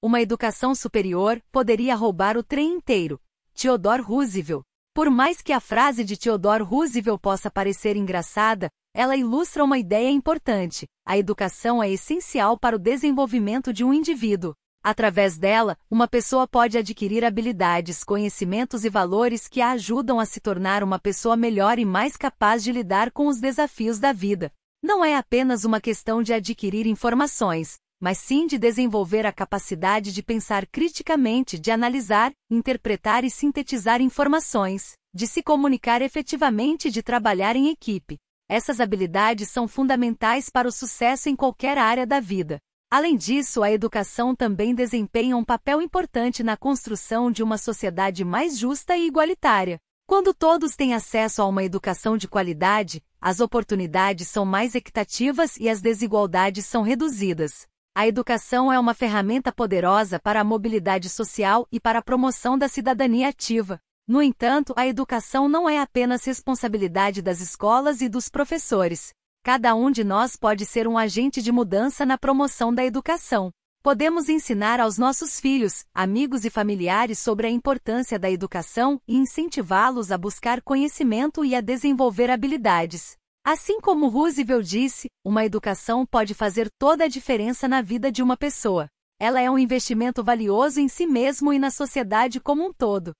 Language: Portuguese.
Uma educação superior poderia roubar o trem inteiro. Theodore Roosevelt. Por mais que a frase de Theodore Roosevelt possa parecer engraçada, ela ilustra uma ideia importante. A educação é essencial para o desenvolvimento de um indivíduo. Através dela, uma pessoa pode adquirir habilidades, conhecimentos e valores que a ajudam a se tornar uma pessoa melhor e mais capaz de lidar com os desafios da vida. Não é apenas uma questão de adquirir informações, mas sim de desenvolver a capacidade de pensar criticamente, de analisar, interpretar e sintetizar informações, de se comunicar efetivamente e de trabalhar em equipe. Essas habilidades são fundamentais para o sucesso em qualquer área da vida. Além disso, a educação também desempenha um papel importante na construção de uma sociedade mais justa e igualitária. Quando todos têm acesso a uma educação de qualidade, as oportunidades são mais equitativas e as desigualdades são reduzidas. A educação é uma ferramenta poderosa para a mobilidade social e para a promoção da cidadania ativa. No entanto, a educação não é apenas responsabilidade das escolas e dos professores. Cada um de nós pode ser um agente de mudança na promoção da educação. Podemos ensinar aos nossos filhos, amigos e familiares sobre a importância da educação e incentivá-los a buscar conhecimento e a desenvolver habilidades. Assim como Roosevelt disse, uma educação pode fazer toda a diferença na vida de uma pessoa. Ela é um investimento valioso em si mesmo e na sociedade como um todo.